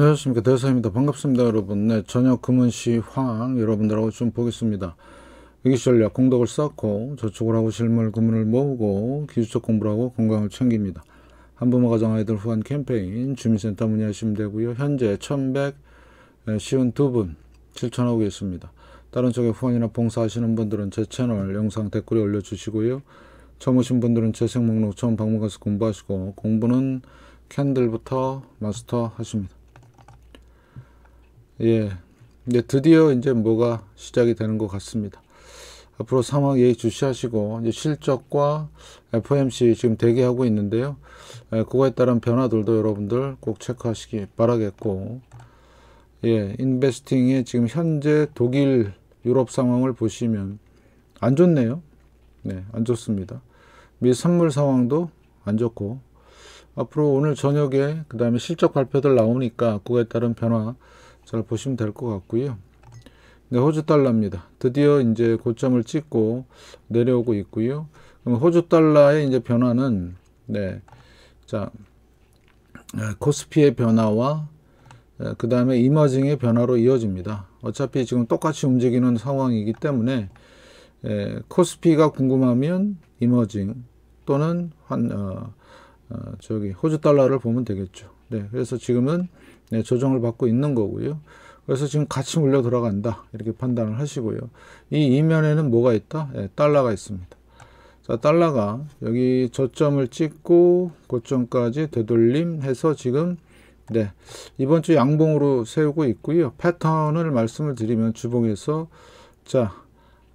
안녕하십니까 대사입니다 반갑습니다 여러분 네 저녁 금은시 황 여러분들하고 좀 보겠습니다 위기 전략 공덕을 쌓고 저축을 하고 실물 금을 모으고 기술적 공부를 하고 건강을 챙깁니다 한부모 가정 아이들 후원 캠페인 주민센터 문의하시면 되고요 현재 1152분 실천하고 계십니다 다른 쪽에 후원이나 봉사하시는 분들은 제 채널 영상 댓글에 올려주시고요 처음 오신 분들은 재생 목록 처음 방문 가서 공부하시고 공부는 캔들부터 마스터 하십니다 예. 이제 드디어 이제 뭐가 시작이 되는 것 같습니다. 앞으로 상황 예의 주시하시고 이제 실적과 FOMC 지금 대기하고 있는데요. 예, 그거에 따른 변화들도 여러분들 꼭 체크하시기 바라겠고 예, 인베스팅의 지금 현재 독일 유럽 상황을 보시면 안 좋네요. 네, 안 좋습니다. 미 선물 상황도 안 좋고 앞으로 오늘 저녁에 그 다음에 실적 발표들 나오니까 그거에 따른 변화 잘 보시면 될 것 같고요. 네, 호주 달러입니다. 드디어 이제 고점을 찍고 내려오고 있고요. 그럼 호주 달러의 이제 변화는 네, 자 네, 코스피의 변화와 네, 그 다음에 이머징의 변화로 이어집니다. 어차피 지금 똑같이 움직이는 상황이기 때문에 에, 네, 코스피가 궁금하면 이머징 또는 한 어, 어, 저기 호주 달러를 보면 되겠죠. 네, 그래서 지금은 네, 조정을 받고 있는 거고요. 그래서 지금 같이 물려 들어간다 이렇게 판단을 하시고요. 이 이면에는 뭐가 있다? 네, 달러가 있습니다. 자, 달러가 여기 저점을 찍고 고점까지 되돌림해서 지금 네 이번 주 양봉으로 세우고 있고요. 패턴을 말씀을 드리면 주봉에서 자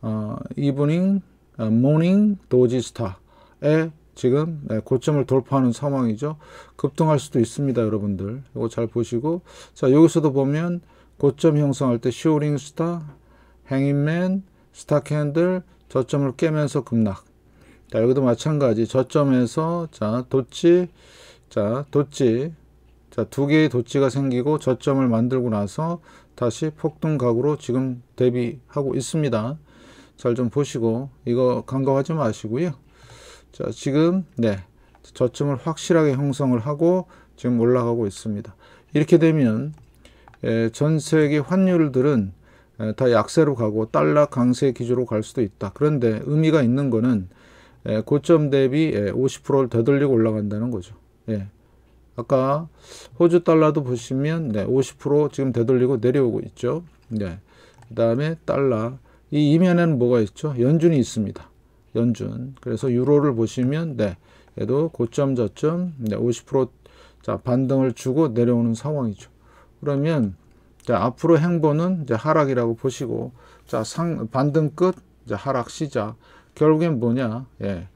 어, 이브닝 모닝 도지스타에 지금 네, 고점을 돌파하는 상황이죠. 급등할 수도 있습니다. 여러분들. 이거 잘 보시고 자 여기서도 보면 고점 형성할 때 쇼링 스타, 행인맨, 스타 캔들 저점을 깨면서 급락. 자 여기도 마찬가지 저점에서 자 도치 자 도치 자 두 개의 도치가 생기고 저점을 만들고 나서 다시 폭등 각으로 지금 대비하고 있습니다. 잘 좀 보시고 이거 간과하지 마시고요. 자, 지금 네. 저점을 확실하게 형성을 하고 지금 올라가고 있습니다. 이렇게 되면 예, 전 세계 환율들은 예, 다 약세로 가고 달러 강세 기조로 갈 수도 있다. 그런데 의미가 있는 거는 예, 고점 대비 50%를 되돌리고 올라간다는 거죠. 예. 아까 호주 달러도 보시면 네, 50% 지금 되돌리고 내려오고 있죠. 네. 그 다음에 달러. 이 이면에는 뭐가 있죠? 연준이 있습니다. 연준. 그래서 유로를 보시면 네. 얘도 고점 저점 네, 50%자 반등을 주고 내려오는 상황이죠. 그러면 자, 앞으로 행보는 이제 하락이라고 보시고 자, 상 반등 끝 이제 하락 시작. 결국엔 뭐냐? 예.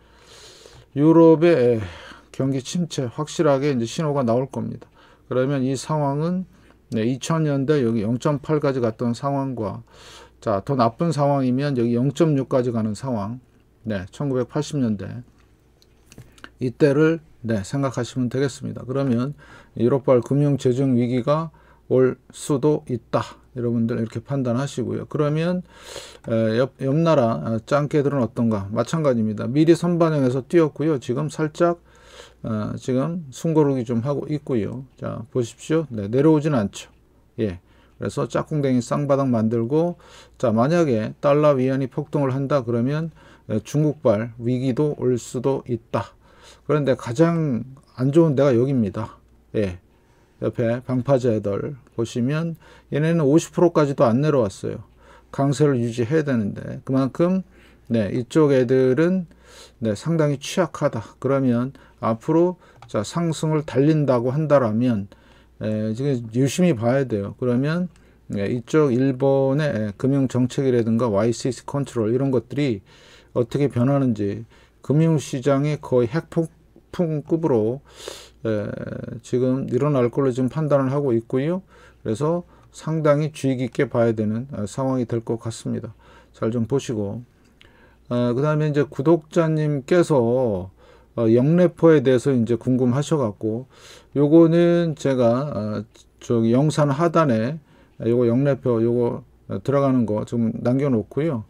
유럽의 경기 침체 확실하게 이제 신호가 나올 겁니다. 그러면 이 상황은 네, 2000년대 여기 0.8까지 갔던 상황과 자, 더 나쁜 상황이면 여기 0.6까지 가는 상황. 네, 1980년대 이때를 네, 생각하시면 되겠습니다. 그러면 유럽발 금융 재정 위기가 올 수도 있다. 여러분들 이렇게 판단하시고요. 그러면 옆, 옆 나라 아, 짱깨들은 어떤가? 마찬가지입니다. 미리 선반영해서 뛰었고요. 지금 살짝 어, 지금 숨고르기 좀 하고 있고요. 자 보십시오. 네, 내려오진 않죠. 예. 그래서 짝꿍댕이 쌍바닥 만들고 자 만약에 달러 위안이 폭등을 한다 그러면 예, 중국발 위기도 올 수도 있다. 그런데 가장 안 좋은 데가 여기입니다. 예. 옆에 방파제들 보시면 얘네는 50%까지도 안 내려왔어요. 강세를 유지해야 되는데 그만큼 네, 이쪽 애들은 네, 상당히 취약하다. 그러면 앞으로 자, 상승을 달린다고 한다라면 에, 예, 지금 유심히 봐야 돼요. 그러면 예, 이쪽 일본의 예, 금융 정책이라든가 YCC 컨트롤 이런 것들이 어떻게 변하는지 금융시장의 거의 핵폭풍급으로 예, 지금 늘어날 걸로 지금 판단을 하고 있고요. 그래서 상당히 주의 깊게 봐야 되는 아, 상황이 될 것 같습니다. 잘 좀 보시고 아, 그 다음에 이제 구독자님께서 어, 영래포에 대해서 이제 궁금하셔갖고 요거는 제가 아, 저기 영상 하단에 아, 요거 영래표 요거 어, 들어가는 거 좀 남겨놓고요.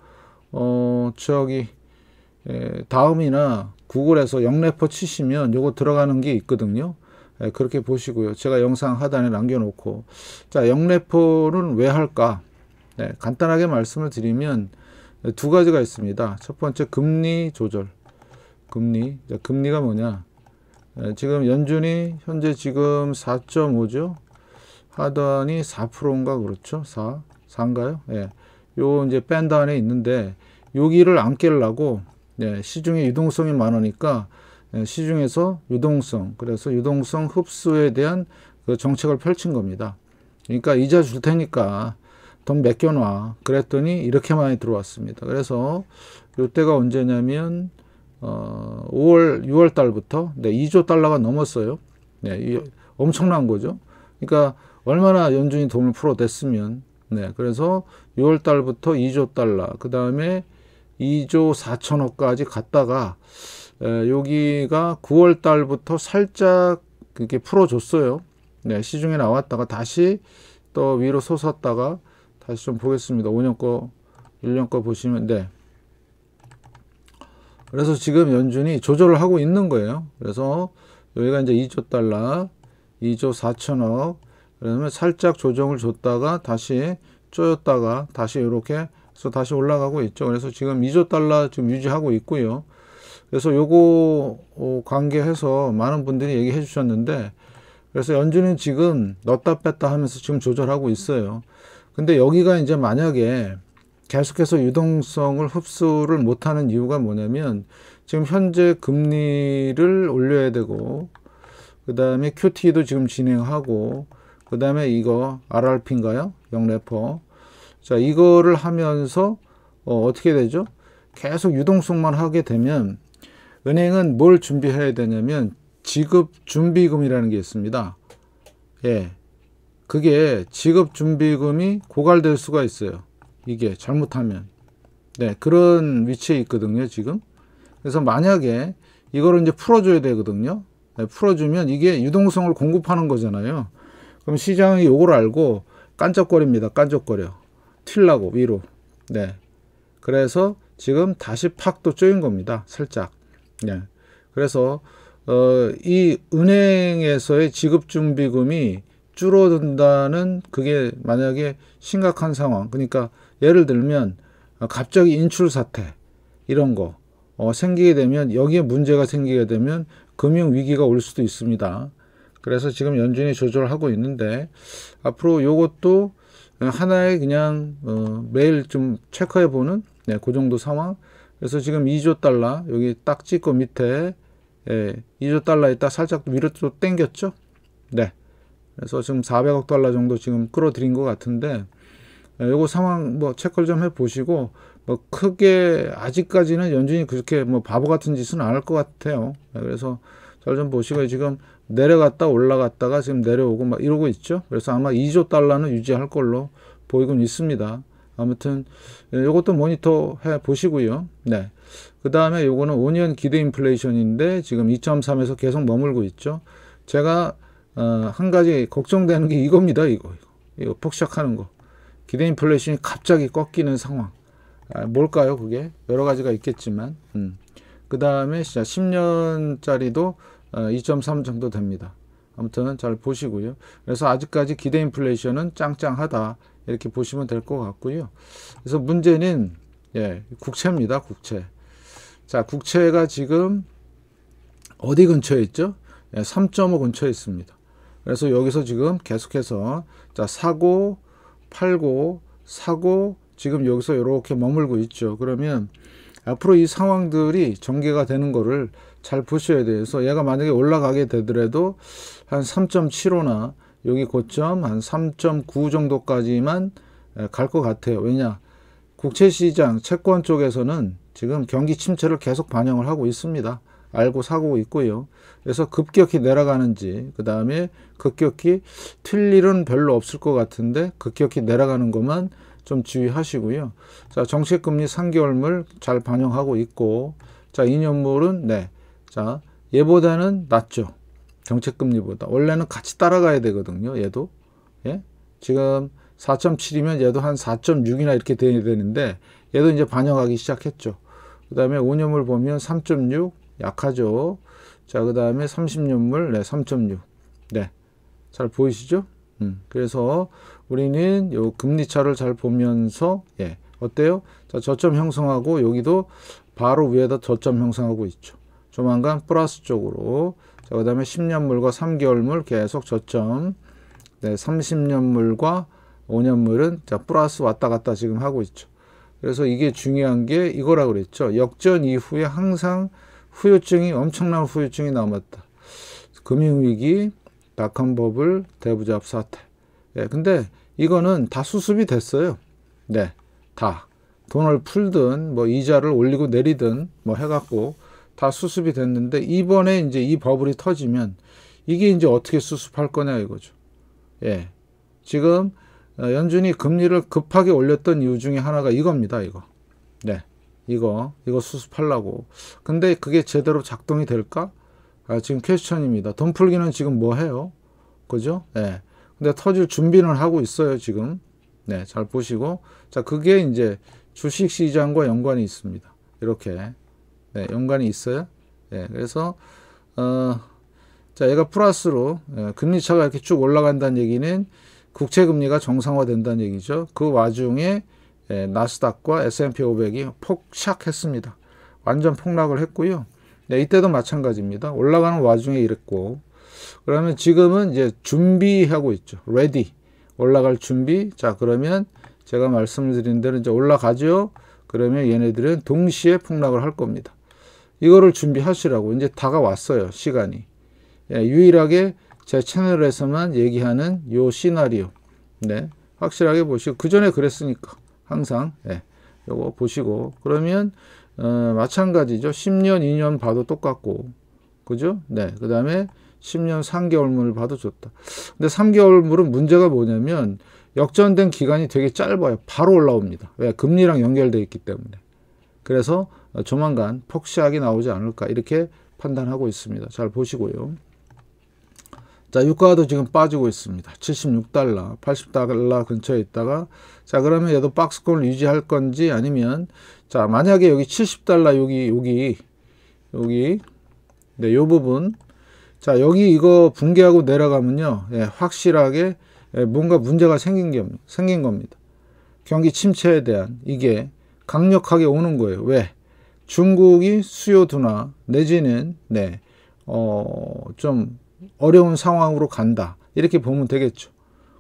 어 저기 예, 다음이나 구글에서 영래퍼 치시면 요거 들어가는 게 있거든요. 예, 그렇게 보시고요. 제가 영상 하단에 남겨놓고 자 영래퍼는 왜 할까? 네, 간단하게 말씀을 드리면 두 가지가 있습니다. 첫 번째 금리 조절. 금리. 자, 금리가 뭐냐? 예, 지금 연준이 현재 지금 4.5죠. 하단이 4%인가 그렇죠? 4, 4인가요? 예. 요 이제 밴드 안에 있는데 여기를 안 깨려고 예, 시중에 유동성이 많으니까 예, 시중에서 유동성, 그래서 유동성 흡수에 대한 그 정책을 펼친 겁니다. 그러니까 이자 줄 테니까 돈 맡겨놔. 그랬더니 이렇게 많이 들어왔습니다. 그래서 요때가 언제냐면 어, 5월, 6월 달부터 네, 2조 달러가 넘었어요. 네, 이, 엄청난 거죠. 그러니까 얼마나 연준이 돈을 풀어댔으면 네, 그래서 6월 달부터 2조 달러, 그 다음에 2조 4천억까지 갔다가 에, 여기가 9월 달부터 살짝 그게 풀어줬어요. 네, 시중에 나왔다가 다시 또 위로 솟았다가 다시 좀 보겠습니다. 5년 거, 1년 거 보시면 네. 그래서 지금 연준이 조절을 하고 있는 거예요. 그래서 여기가 이제 2조 달러, 2조 4천억, 그러면 살짝 조정을 줬다가 다시 쪼였다가 다시 이렇게 그래서 다시 올라가고 있죠. 그래서 지금 2조 달러 지금 유지하고 있고요. 그래서 요거 어, 관계해서 많은 분들이 얘기해 주셨는데 그래서 연준은 지금 넣다 뺐다 하면서 지금 조절하고 있어요. 근데 여기가 이제 만약에 계속해서 유동성을 흡수를 못하는 이유가 뭐냐면 지금 현재 금리를 올려야 되고 그 다음에 QT도 지금 진행하고 그 다음에 이거 RRP인가요? 영래퍼 자, 이거를 하면서 어, 어떻게 되죠? 계속 유동성만 하게 되면 은행은 뭘 준비해야 되냐면 지급 준비금이라는 게 있습니다. 예. 그게 지급 준비금이 고갈될 수가 있어요. 이게 잘못하면. 네, 그런 위치에 있거든요, 지금. 그래서 만약에 이거를 이제 풀어줘야 되거든요. 네, 풀어주면 이게 유동성을 공급하는 거잖아요. 그럼 시장이 이걸 알고 깐적거립니다. 깐적거려. 튈라고 위로 네 그래서 지금 다시 팍 또 쪼인 겁니다 살짝 네 그래서 어, 이 은행에서의 지급준비금이 줄어든다는 그게 만약에 심각한 상황 그러니까 예를 들면 어, 갑자기 인출 사태 이런 거 어, 생기게 되면 여기에 문제가 생기게 되면 금융 위기가 올 수도 있습니다. 그래서 지금 연준이 조절하고 있는데 앞으로 이것도 하나의 그냥 어, 매일 좀 체크해 보는 네, 그 정도 상황. 그래서 지금 2조 달러 여기 딱 찍고 밑에 예, 2조 달러 있다 살짝 위로 또 땡겼죠? 네. 그래서 지금 400억 달러 정도 지금 끌어들인 것 같은데 예, 요거 상황 뭐 체크를 좀 해 보시고 뭐 크게 아직까지는 연준이 그렇게 뭐 바보 같은 짓은 안 할 것 같아요. 네, 그래서 잘좀 보시고 지금 내려갔다 올라갔다가 지금 내려오고 막 이러고 있죠. 그래서 아마 2조 달러는 유지할 걸로 보이곤 있습니다. 아무튼 이것도 예, 모니터 해 보시고요. 네. 그 다음에 요거는 5년 기대 인플레이션인데 지금 2.3에서 계속 머물고 있죠. 제가 어, 한 가지 걱정되는 게 이겁니다. 이거 이거 폭삭하는 거. 기대 인플레이션이 갑자기 꺾이는 상황. 아, 뭘까요? 그게 여러 가지가 있겠지만. 음. 그 다음에 진짜 10년짜리도 2.3 어, 정도 됩니다. 아무튼 잘 보시고요. 그래서 아직까지 기대 인플레이션은 짱짱하다 이렇게 보시면 될 것 같고요. 그래서 문제는 예, 국채입니다. 국채. 자, 국채가 지금 어디 근처에 있죠? 예, 3.5 근처에 있습니다. 그래서 여기서 지금 계속해서 자, 사고, 팔고, 사고, 지금 여기서 이렇게 머물고 있죠. 그러면 앞으로 이 상황들이 전개가 되는 거를 잘 보셔야 돼서 얘가 만약에 올라가게 되더라도 한 3.75나 여기 고점 한 3.9 정도까지만 갈 것 같아요. 왜냐? 국채시장 채권 쪽에서는 지금 경기 침체를 계속 반영을 하고 있습니다. 알고 사고 있고요. 그래서 급격히 내려가는지 그 다음에 급격히 틀 일은 별로 없을 것 같은데 급격히 내려가는 것만 좀 주의하시고요. 자 정책금리 3개월물 잘 반영하고 있고 자 2년물은 네 자, 얘보다는 낮죠. 정책금리보다. 원래는 같이 따라가야 되거든요. 얘도. 예? 지금 4.7이면 얘도 한 4.6이나 이렇게 돼야 되는데 얘도 이제 반영하기 시작했죠. 그 다음에 5년물 보면 3.6 약하죠. 자, 그 다음에 30년물 네, 3.6. 네. 잘 보이시죠? 음. 그래서 우리는 요 금리 차를 잘 보면서 예. 어때요? 자, 저점 형성하고 여기도 바로 위에다 저점 형성하고 있죠. 조만간 플러스 쪽으로 자, 그 다음에 10년물과 3개월물 계속 저점 네, 30년물과 5년물은 자, 플러스 왔다 갔다 지금 하고 있죠. 그래서 이게 중요한 게이거라 그랬죠. 역전 이후에 항상 후유증이 엄청난 후유증이 남았다. 금융위기, 닷컴버블, 대부잡 사태. 예, 근데 이거는 다 수습이 됐어요. 네, 다. 돈을 풀든 뭐 이자를 올리고 내리든 뭐 해갖고 다 수습이 됐는데 이번에 이제 이 버블이 터지면 이게 이제 어떻게 수습할 거냐 이거죠. 예. 지금 어, 연준이 금리를 급하게 올렸던 이유 중에 하나가 이겁니다. 이거. 네. 이거 이거 수습하려고. 근데 그게 제대로 작동이 될까? 아, 지금 퀘스천입니다. 돈 풀기는 지금 뭐 해요? 그죠? 예. 근데 터질 준비는 하고 있어요, 지금. 네, 잘 보시고. 자, 그게 이제 주식 시장과 연관이 있습니다. 이렇게 예, 연관이 있어요. 예, 그래서 어, 자 얘가 플러스로 예, 금리 차가 이렇게 쭉 올라간다는 얘기는 국채 금리가 정상화된다는 얘기죠. 그 와중에 예, 나스닥과 S&P 500이 폭샥했습니다. 완전 폭락을 했고요. 네, 이때도 마찬가지입니다. 올라가는 와중에 이랬고 그러면 지금은 이제 준비하고 있죠. 레디 올라갈 준비. 자 그러면 제가 말씀드린 대로 이제 올라가죠. 그러면 얘네들은 동시에 폭락을 할 겁니다. 이거를 준비하시라고 이제 다가왔어요 시간이 예, 유일하게 제 채널에서만 얘기하는 요 시나리오 네 확실하게 보시고 그 전에 그랬으니까 항상 예, 요거 보시고 그러면 어, 마찬가지죠 10년 2년 봐도 똑같고 그죠 네 그 다음에 10년 3개월물을 봐도 좋다 근데 3개월물은 문제가 뭐냐면 역전된 기간이 되게 짧아요 바로 올라옵니다 왜 금리랑 연결되어 있기 때문에 그래서 조만간 폭시하게 나오지 않을까 이렇게 판단하고 있습니다. 잘 보시고요. 자, 유가도 지금 빠지고 있습니다. 76달러, 80달러 근처에 있다가 자, 그러면 얘도 박스권을 유지할 건지 아니면 자, 만약에 여기 70달러 여기 여기 여기 네, 요 부분 자, 여기 이거 붕괴하고 내려가면요. 예, 확실하게 예, 뭔가 문제가 생긴 게 생긴 겁니다. 경기 침체에 대한 이게 강력하게 오는 거예요. 왜? 중국이 수요 둔화 내지는 네, 어, 좀 어려운 상황으로 간다. 이렇게 보면 되겠죠.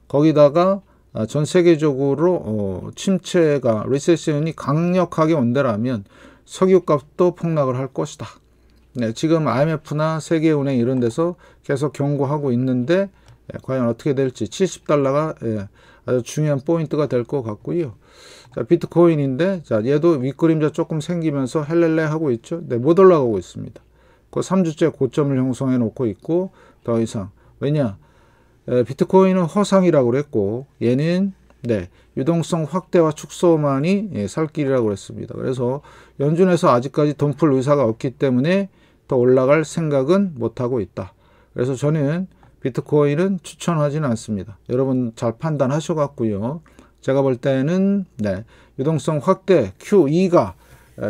거기다가 아, 전 세계적으로 어, 침체가 리세션이 강력하게 온다라면 석유값도 폭락을 할 것이다. 네, 지금 IMF나 세계은행 이런 데서 계속 경고하고 있는데 예, 과연 어떻게 될지 70달러가 예, 아주 중요한 포인트가 될 것 같고요. 자, 비트코인인데, 자, 얘도 윗그림자 조금 생기면서 헬렐레 하고 있죠. 네, 못 올라가고 있습니다. 그 3주째 고점을 형성해 놓고 있고, 더 이상. 왜냐? 에, 비트코인은 허상이라고 그랬고, 얘는, 네, 유동성 확대와 축소만이 예, 살 길이라고 그랬습니다. 그래서 연준에서 아직까지 돈풀 의사가 없기 때문에 더 올라갈 생각은 못하고 있다. 그래서 저는 비트코인은 추천하지는 않습니다. 여러분 잘 판단하셔갖고요. 제가 볼 때는 네, 유동성 확대 q 2가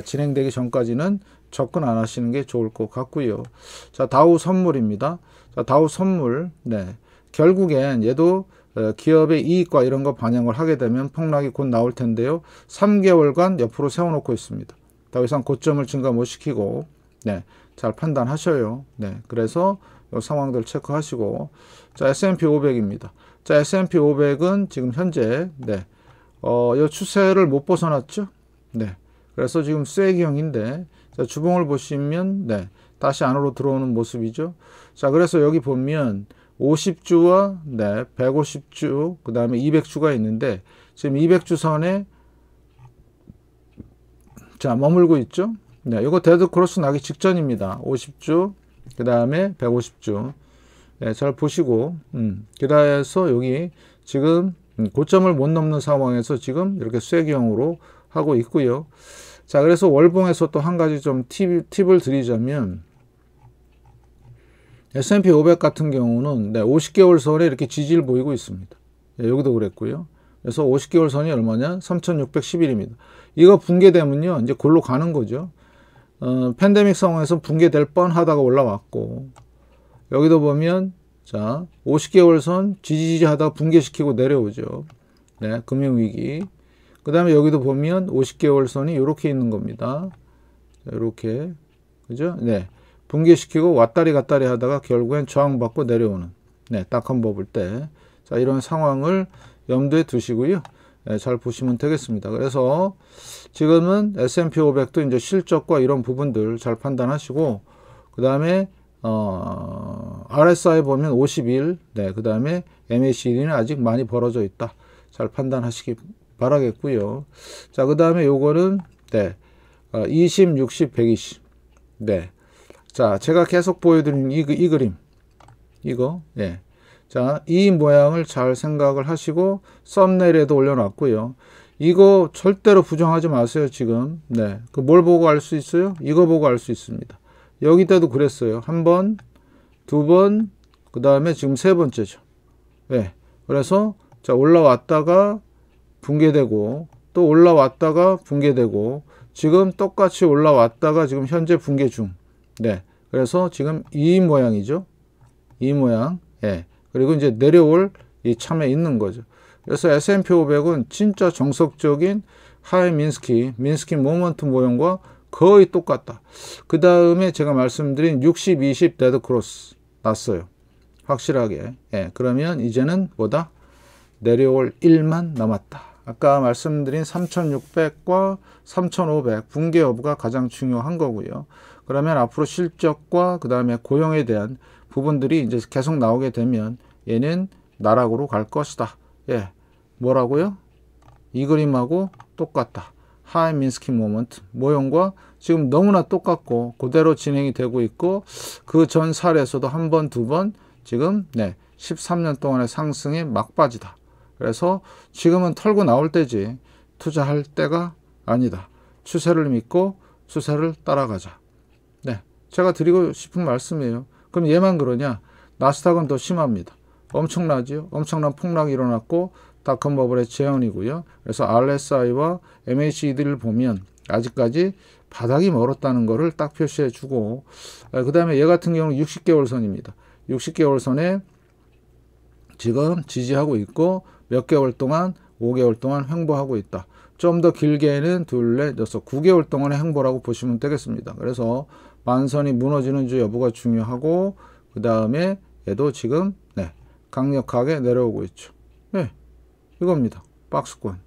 진행되기 전까지는 접근 안 하시는 게 좋을 것 같고요. 자 다우 선물입니다. 자 다우 선물 네 결국엔 얘도 기업의 이익과 이런 거 반영을 하게 되면 폭락이 곧 나올 텐데요. 3개월간 옆으로 세워놓고 있습니다. 더 이상 고점을 증가 못 시키고 네, 잘 판단하셔요. 네, 그래서 상황들 체크하시고 자 S&P 500입니다. 자 S&P 500은 지금 현재 네. 어, 이 추세를 못 벗어났죠. 네. 그래서 지금 쐐기형인데 자, 주봉을 보시면 네. 다시 안으로 들어오는 모습이죠. 자, 그래서 여기 보면 50주와 네, 150주, 그다음에 200주가 있는데 지금 200주 선에 자, 머물고 있죠. 네, 이거 데드 크로스 나기 직전입니다. 50주, 그 다음에 150주. 네, 예, 잘 보시고, 음, 그래서 여기 지금 고점을 못 넘는 상황에서 지금 이렇게 쇠경으로 하고 있고요. 자, 그래서 월봉에서 또 한 가지 좀 팁, 팁을 드리자면, S&P 500 같은 경우는 네, 50개월 선에 이렇게 지지를 보이고 있습니다. 네, 여기도 그랬고요. 그래서 50개월 선이 얼마냐? 3,611입니다. 이거 붕괴되면요, 이제 골로 가는 거죠. 어, 팬데믹 상황에서 붕괴될 뻔하다가 올라왔고 여기도 보면 자 50개월 선 지지지지 하다가 붕괴시키고 내려오죠. 네, 금융위기. 그 다음에 여기도 보면 50개월 선이 이렇게 있는 겁니다. 이렇게 그죠? 네. 붕괴시키고 왔다리 갔다리 하다가 결국엔 저항받고 내려오는 네, 닷컴 버블 때. 자, 이런 상황을 염두에 두시고요. 예, 잘 보시면 되겠습니다. 그래서 지금은 S&P 500도 이제 실적과 이런 부분들 잘 판단하시고 그 다음에 어, RSI 보면 51, 네, 그 다음에 MACD는 아직 많이 벌어져 있다. 잘 판단하시기 바라겠고요. 자, 그 다음에 요거는 네, 20, 60, 120. 네. 자, 제가 계속 보여드린 이, 이 그림. 이거, 예. 자, 이 모양을 잘 생각을 하시고 썸네일에도 올려놨고요. 이거 절대로 부정하지 마세요, 지금. 네. 그 뭘 보고 알 수 있어요? 이거 보고 알 수 있습니다. 여기 때도 그랬어요. 한 번, 두 번, 그 다음에 지금 세 번째죠. 네. 그래서 자, 올라왔다가 붕괴되고 또 올라왔다가 붕괴되고 지금 똑같이 올라왔다가 지금 현재 붕괴 중. 네. 그래서 지금 이 모양이죠. 이 모양. 예. 네. 그리고 이제 내려올 이 참에 있는 거죠. 그래서 S&P 500은 진짜 정석적인 하이 민스키, 민스키 모먼트 모형과 거의 똑같다. 그 다음에 제가 말씀드린 60, 20 데드 크로스 났어요. 확실하게. 예, 그러면 이제는 뭐다? 내려올 1만 남았다. 아까 말씀드린 3600과 3500 붕괴 여부가 가장 중요한 거고요. 그러면 앞으로 실적과 그 다음에 고용에 대한 부분들이 이제 계속 나오게 되면 얘는 나락으로 갈 것이다. 예, 뭐라고요? 이 그림하고 똑같다. 하이 민스키 모먼트 모형과 지금 너무나 똑같고 그대로 진행이 되고 있고 그전 살에서도 한 번, 두 번 지금 네, 13년 동안의 상승의 막바지다. 그래서 지금은 털고 나올 때지 투자할 때가 아니다. 추세를 믿고 추세를 따라가자. 네, 제가 드리고 싶은 말씀이에요. 그럼 얘만 그러냐? 나스닥은 더 심합니다. 엄청나죠. 엄청난 폭락이 일어났고 닷컴버블의 재현이고요. 그래서 RSI와 MACD를 보면 아직까지 바닥이 멀었다는 것을 딱 표시해 주고 아, 그 다음에 얘 같은 경우는 60개월 선입니다. 60개월 선에 지금 지지하고 있고 몇 개월 동안 5개월 동안 횡보하고 있다. 좀 더 길게는 둘, 넷, 여섯, 9개월 동안의 횡보라고 보시면 되겠습니다. 그래서 만선이 무너지는지 여부가 중요하고 그 다음에 얘도 지금 강력하게 내려오고 있죠. 네, 이겁니다. 박스권.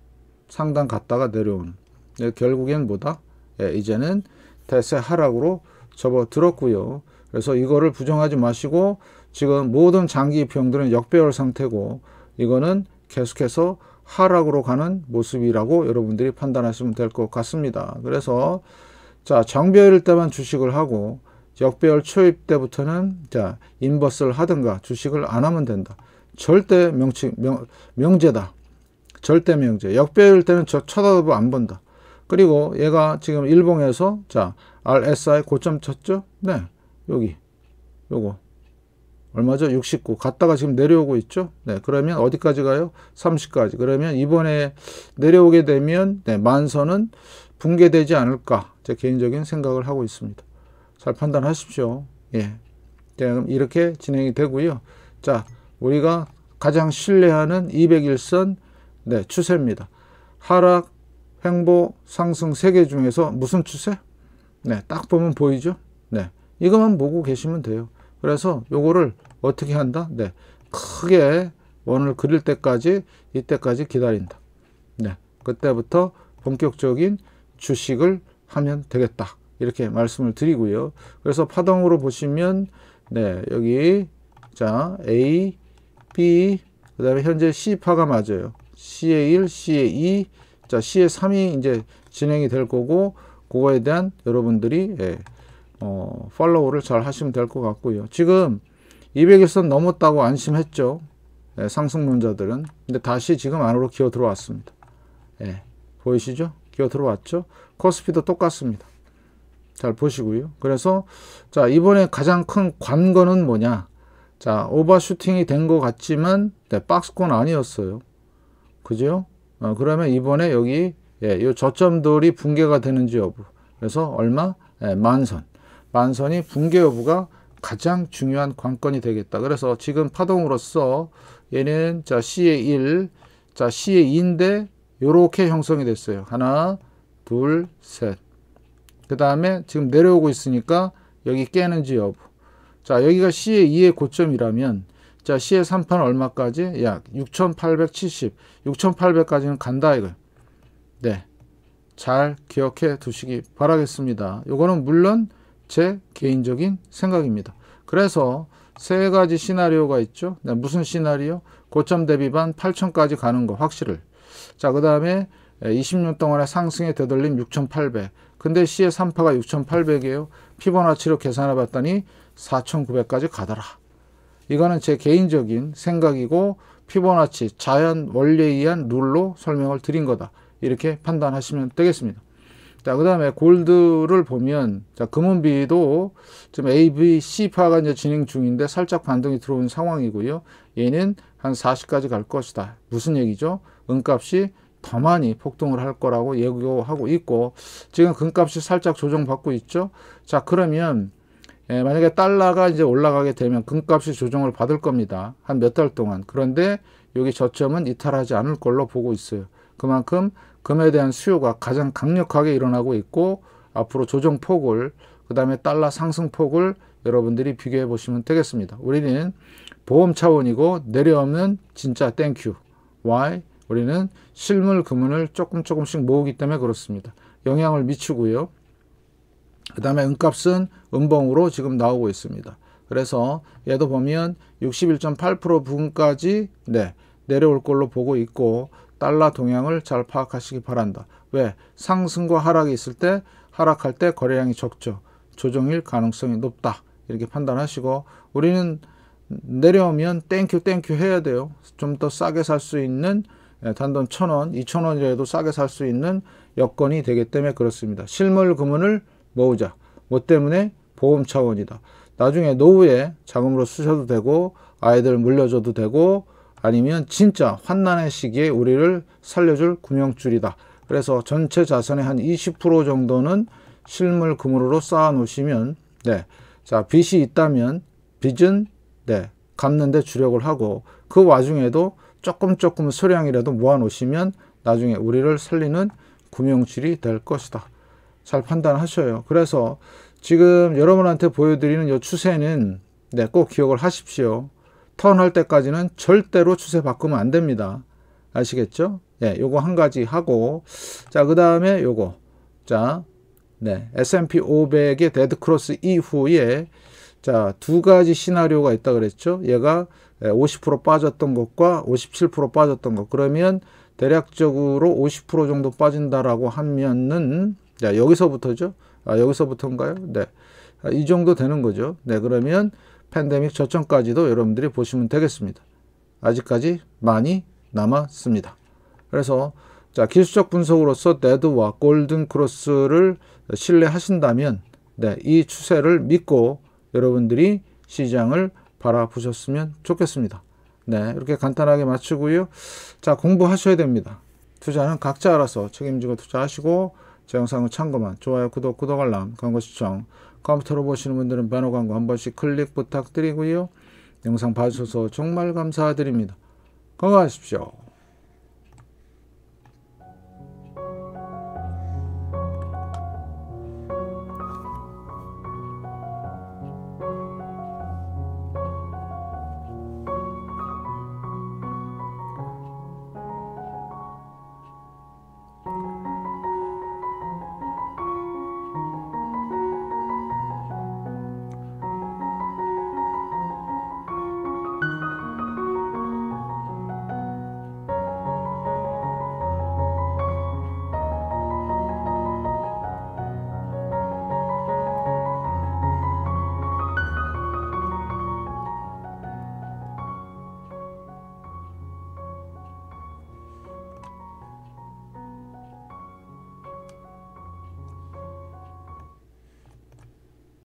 상단 갔다가 내려오는. 네, 결국엔 뭐다? 네, 이제는 대세 하락으로 접어들었고요. 그래서 이거를 부정하지 마시고 지금 모든 장기 비용들은 역배열 상태고 이거는 계속해서 하락으로 가는 모습이라고 여러분들이 판단하시면 될 것 같습니다. 그래서 자 정배열일 때만 주식을 하고 역배열 초입 때부터는 자 인버스를 하든가 주식을 안 하면 된다. 절대 명치, 명, 명제다. 절대 명제. 역배열 때는 저 쳐다도 안 본다. 그리고 얘가 지금 일봉에서 자 RSI 고점 쳤죠? 네. 여기 요거 얼마죠? 69. 갔다가 지금 내려오고 있죠? 네. 그러면 어디까지 가요? 30까지. 그러면 이번에 내려오게 되면 네, 만선은 붕괴되지 않을까 제 개인적인 생각을 하고 있습니다. 잘 판단하십시오. 예. 네, 그럼 이렇게 진행이 되고요. 자, 우리가 가장 신뢰하는 201선 네, 추세입니다. 하락, 횡보, 상승 세 개 중에서 무슨 추세? 네, 딱 보면 보이죠? 네. 이것만 보고 계시면 돼요. 그래서 요거를 어떻게 한다? 네. 크게 원을 그릴 때까지 이때까지 기다린다. 네. 그때부터 본격적인 주식을 하면 되겠다. 이렇게 말씀을 드리고요. 그래서 파동으로 보시면 네, 여기 자, A, B 그다음에 현재 C파가 맞아요. c a 1, c a 2, 자, c a 3이 이제 진행이 될 거고 그거에 대한 여러분들이 예, 어, 팔로우를 잘 하시면 될 것 같고요. 지금 200일선 넘었다고 안심했죠. 예, 상승론자들은. 근데 다시 지금 안으로 기어 들어왔습니다. 예, 보이시죠? 기어 들어왔죠? 코스피도 똑같습니다. 잘 보시고요. 그래서 자 이번에 가장 큰 관건은 뭐냐? 자 오버슈팅이 된 것 같지만 네, 박스권 아니었어요. 그죠? 어, 그러면 이번에 여기 예, 이 저점돌이 붕괴가 되는지 여부. 그래서 얼마? 예, 만선. 만선이 붕괴 여부가 가장 중요한 관건이 되겠다. 그래서 지금 파동으로서 얘는 자 C의 1, 자 C의 2인데 요렇게 형성이 됐어요. 하나, 둘, 셋. 그 다음에 지금 내려오고 있으니까 여기 깨는지 여부. 자, 여기가 C의 2의 고점이라면 자, C의 3판 얼마까지? 약 6,870, 6,800까지는 간다 이거 네. 잘 기억해 두시기 바라겠습니다. 요거는 물론 제 개인적인 생각입니다. 그래서 세 가지 시나리오가 있죠. 네, 무슨 시나리오? 고점 대비반 8 0 0 0까지 가는 거 확실을. 자, 그 다음에 20년 동안의 상승에 되돌림 6,800. 근데 C의 3파가 6,800이에요. 피보나치로 계산해 봤더니 4,900까지 가더라. 이거는 제 개인적인 생각이고 피보나치 자연 원리에 의한 룰로 설명을 드린 거다. 이렇게 판단하시면 되겠습니다. 자, 그 다음에 골드를 보면, 자, 금은비도 지금 A, B, C파가 이제 진행 중인데 살짝 반등이 들어온 상황이고요. 얘는 한 40까지 갈 것이다. 무슨 얘기죠? 은값이 더 많이 폭등을 할 거라고 예고하고 있고 지금 금값이 살짝 조정받고 있죠. 자 그러면 예, 만약에 달러가 이제 올라가게 되면 금값이 조정을 받을 겁니다. 한 몇 달 동안. 그런데 여기 저점은 이탈하지 않을 걸로 보고 있어요. 그만큼 금에 대한 수요가 가장 강력하게 일어나고 있고 앞으로 조정폭을 그 다음에 달러 상승폭을 여러분들이 비교해 보시면 되겠습니다. 우리는 보험 차원이고 내려오는 진짜 땡큐. Why? 우리는 실물 금은을 조금 조금씩 모으기 때문에 그렇습니다. 영향을 미치고요. 그 다음에 은값은 은봉으로 지금 나오고 있습니다. 그래서 얘도 보면 61.8% 부분까지 네, 내려올 걸로 보고 있고 달러 동향을 잘 파악하시기 바란다. 왜? 상승과 하락이 있을 때 하락할 때 거래량이 적죠. 조정일 가능성이 높다. 이렇게 판단하시고 우리는 내려오면 땡큐 땡큐 해야 돼요. 좀 더 싸게 살 수 있는 예, 단돈 1 천원 이천 원이라도 싸게 살 수 있는 여건이 되기 때문에 그렇습니다. 실물 금은을 모으자. 뭐 때문에 보험 차원이다. 나중에 노후에 자금으로 쓰셔도 되고 아이들 물려줘도 되고 아니면 진짜 환난의 시기에 우리를 살려줄 구명줄이다. 그래서 전체 자산의 한 20% 정도는 실물 금으로 쌓아 놓으시면 네. 자, 빚이 있다면 빚은 네. 갚는 데 주력을 하고 그 와중에도 조금 조금 소량이라도 모아놓으시면 나중에 우리를 살리는 구명줄이 될 것이다. 잘 판단하셔요. 그래서 지금 여러분한테 보여드리는 이 추세는 네, 꼭 기억을 하십시오. 턴할 때까지는 절대로 추세 바꾸면 안 됩니다. 아시겠죠? 예, 네, 요거 한 가지 하고 자, 그 다음에 요거 자, 네, S&P 500의 데드크로스 이후에 자, 두 가지 시나리오가 있다 그랬죠? 얘가 50% 예, 빠졌던 것과 57% 빠졌던 것 그러면 대략적으로 50% 정도 빠진다라고 하면은 자, 여기서부터죠. 아, 여기서부터인가요? 네. 아, 이 정도 되는 거죠. 네, 그러면 팬데믹 저점까지도 여러분들이 보시면 되겠습니다. 아직까지 많이 남았습니다. 그래서 자, 기술적 분석으로서 레드와 골든 크로스를 신뢰하신다면 네, 이 추세를 믿고 여러분들이 시장을 바라보셨으면 좋겠습니다. 네, 이렇게 간단하게 마치고요. 자, 공부하셔야 됩니다. 투자는 각자 알아서 책임지고 투자하시고 제 영상은 참고만 좋아요, 구독, 구독 알람, 광고 시청 컴퓨터로 보시는 분들은 배너 광고 한 번씩 클릭 부탁드리고요. 영상 봐주셔서 정말 감사드립니다. 건강하십시오.